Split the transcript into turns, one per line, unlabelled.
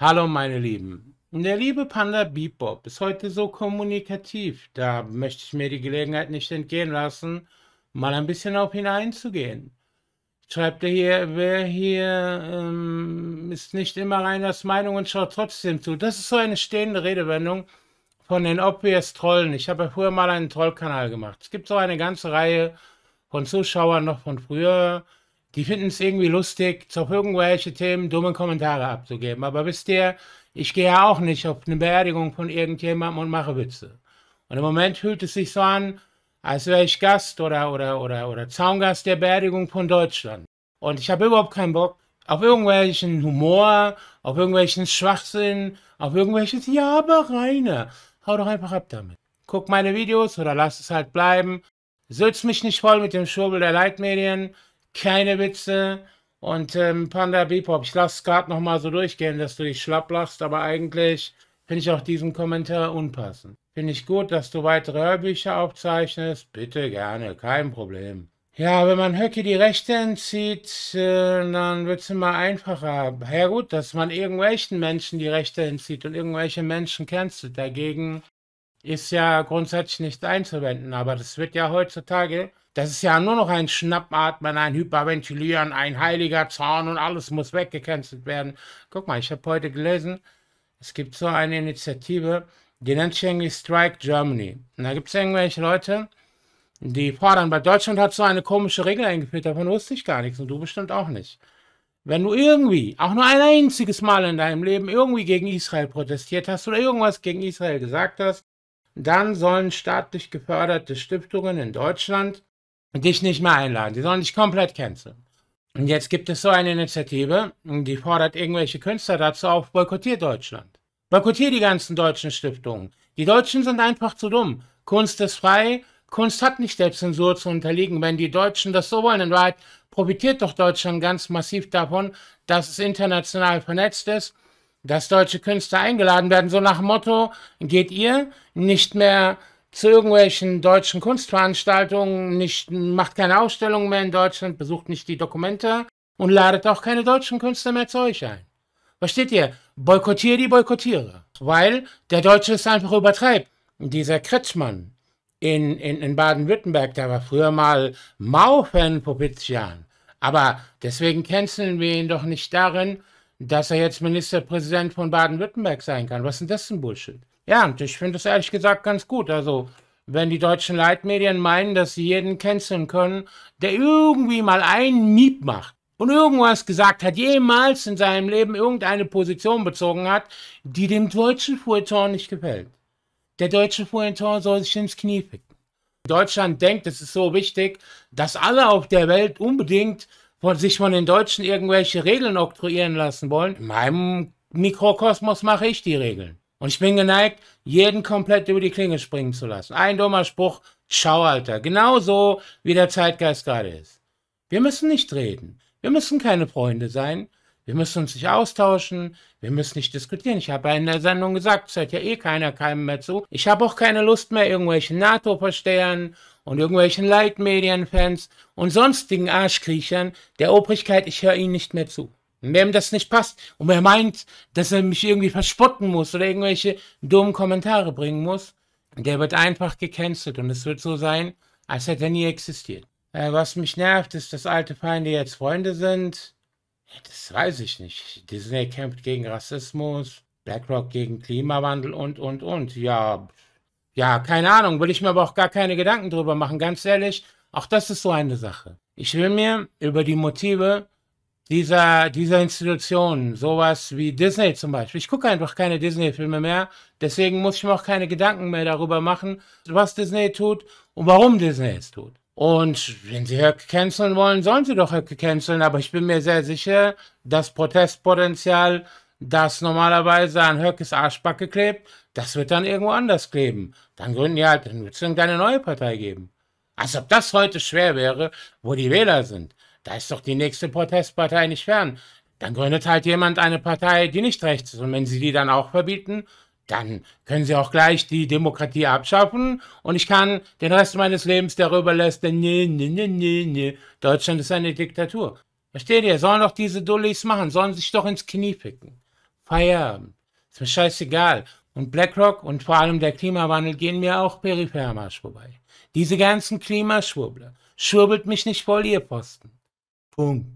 Hallo meine Lieben. Der liebe Panda Bebop ist heute so kommunikativ, da möchte ich mir die Gelegenheit nicht entgehen lassen, mal ein bisschen auf ihn einzugehen. Schreibt er hier, wer hier ähm, ist nicht immer Reiners Meinung und schaut trotzdem zu. Das ist so eine stehende Redewendung von den Obvious Trollen. Ich habe ja früher mal einen Trollkanal gemacht. Es gibt so eine ganze Reihe von Zuschauern noch von früher, die finden es irgendwie lustig, zu irgendwelche Themen dumme Kommentare abzugeben. Aber wisst ihr, ich gehe ja auch nicht auf eine Beerdigung von irgendjemandem und mache Witze. Und im Moment fühlt es sich so an, als wäre ich Gast oder, oder, oder, oder Zaungast der Beerdigung von Deutschland. Und ich habe überhaupt keinen Bock auf irgendwelchen Humor, auf irgendwelchen Schwachsinn, auf irgendwelches Ja, aber reine. Hau doch einfach ab damit. Guck meine Videos oder lass es halt bleiben. Sülz mich nicht voll mit dem Schurbel der Leitmedien keine Witze. Und ähm, Panda Bebop, ich lasse es gerade nochmal so durchgehen, dass du dich schlapp lachst, aber eigentlich finde ich auch diesen Kommentar unpassend. Finde ich gut, dass du weitere Hörbücher aufzeichnest. Bitte gerne, kein Problem. Ja, wenn man Höcke die Rechte entzieht, äh, dann wird es immer einfacher. Ja gut, dass man irgendwelchen Menschen die Rechte entzieht und irgendwelche Menschen cancelt. Dagegen ist ja grundsätzlich nicht einzuwenden, aber das wird ja heutzutage das ist ja nur noch ein Schnappatmen, ein Hyperventilieren, ein heiliger Zorn und alles muss weggecancelt werden. Guck mal, ich habe heute gelesen, es gibt so eine Initiative, die nennt sich irgendwie Strike Germany. Und da gibt es irgendwelche Leute, die fordern, weil Deutschland hat so eine komische Regel eingeführt, davon wusste ich gar nichts und du bestimmt auch nicht. Wenn du irgendwie, auch nur ein einziges Mal in deinem Leben, irgendwie gegen Israel protestiert hast oder irgendwas gegen Israel gesagt hast, dann sollen staatlich geförderte Stiftungen in Deutschland dich nicht mehr einladen. Die sollen dich komplett canceln. Und jetzt gibt es so eine Initiative, die fordert irgendwelche Künstler dazu auf, boykottiert Deutschland. Boykottiert die ganzen deutschen Stiftungen. Die Deutschen sind einfach zu dumm. Kunst ist frei, Kunst hat nicht der Zensur zu unterliegen. Wenn die Deutschen das so wollen, dann Wahrheit profitiert doch Deutschland ganz massiv davon, dass es international vernetzt ist, dass deutsche Künstler eingeladen werden. So nach dem Motto, geht ihr nicht mehr zu irgendwelchen deutschen Kunstveranstaltungen, nicht, macht keine Ausstellungen mehr in Deutschland, besucht nicht die Dokumente und ladet auch keine deutschen Künstler mehr zu euch ein. Versteht ihr? Boykottiere die Boykottiere. Weil der Deutsche es einfach übertreibt. Dieser Kretschmann in, in, in Baden-Württemberg, der war früher mal Mao-Fan vor Aber deswegen canceln wir ihn doch nicht darin, dass er jetzt Ministerpräsident von Baden-Württemberg sein kann. Was ist denn das für ein Bullshit? Ja, und ich finde es ehrlich gesagt ganz gut. Also, wenn die deutschen Leitmedien meinen, dass sie jeden canceln können, der irgendwie mal einen Miep macht und irgendwas gesagt hat, jemals in seinem Leben irgendeine Position bezogen hat, die dem deutschen Feuilleton nicht gefällt. Der deutsche Feuilleton soll sich ins Knie ficken. Deutschland denkt, es ist so wichtig, dass alle auf der Welt unbedingt von sich von den Deutschen irgendwelche Regeln oktroyieren lassen wollen. In meinem Mikrokosmos mache ich die Regeln. Und ich bin geneigt, jeden komplett über die Klinge springen zu lassen. Ein dummer Spruch, schau, Alter. Genauso wie der Zeitgeist gerade ist. Wir müssen nicht reden. Wir müssen keine Freunde sein. Wir müssen uns nicht austauschen. Wir müssen nicht diskutieren. Ich habe ja in der Sendung gesagt, es hört ja eh keiner keinem mehr zu. Ich habe auch keine Lust mehr, irgendwelchen NATO-Verstehern und irgendwelchen Leitmedienfans und sonstigen Arschkriechern der Obrigkeit, ich höre ihnen nicht mehr zu. Und wem das nicht passt und wer meint, dass er mich irgendwie verspotten muss oder irgendwelche dummen Kommentare bringen muss, der wird einfach gecancelt und es wird so sein, als hätte er nie existiert. Äh, was mich nervt, ist, dass alte Feinde jetzt Freunde sind. Das weiß ich nicht. Disney kämpft gegen Rassismus, BlackRock gegen Klimawandel und, und, und. Ja, ja, keine Ahnung, will ich mir aber auch gar keine Gedanken drüber machen, ganz ehrlich. Auch das ist so eine Sache. Ich will mir über die Motive dieser, dieser Institutionen, sowas wie Disney zum Beispiel. Ich gucke einfach keine Disney-Filme mehr, deswegen muss ich mir auch keine Gedanken mehr darüber machen, was Disney tut und warum Disney es tut. Und wenn sie Höcke canceln wollen, sollen sie doch Höcke canceln, aber ich bin mir sehr sicher, das Protestpotenzial, das normalerweise an Höckes Arschbacke klebt, das wird dann irgendwo anders kleben. Dann gründen die halt, dann wird es irgendeine neue Partei geben. Als ob das heute schwer wäre, wo die Wähler sind. Da ist doch die nächste Protestpartei nicht fern. Dann gründet halt jemand eine Partei, die nicht rechts ist. Und wenn sie die dann auch verbieten, dann können sie auch gleich die Demokratie abschaffen und ich kann den Rest meines Lebens darüber lästern, nee, nee, nee, nee, nee, Deutschland ist eine Diktatur. Versteht ihr? Sollen doch diese Dullis machen, sollen sich doch ins Knie picken. Feierabend. Ist mir scheißegal. Und BlackRock und vor allem der Klimawandel gehen mir auch peripher am Arsch vorbei. Diese ganzen Klimaschwurbler. Schwurbelt mich nicht voll, ihr Posten. Punkt.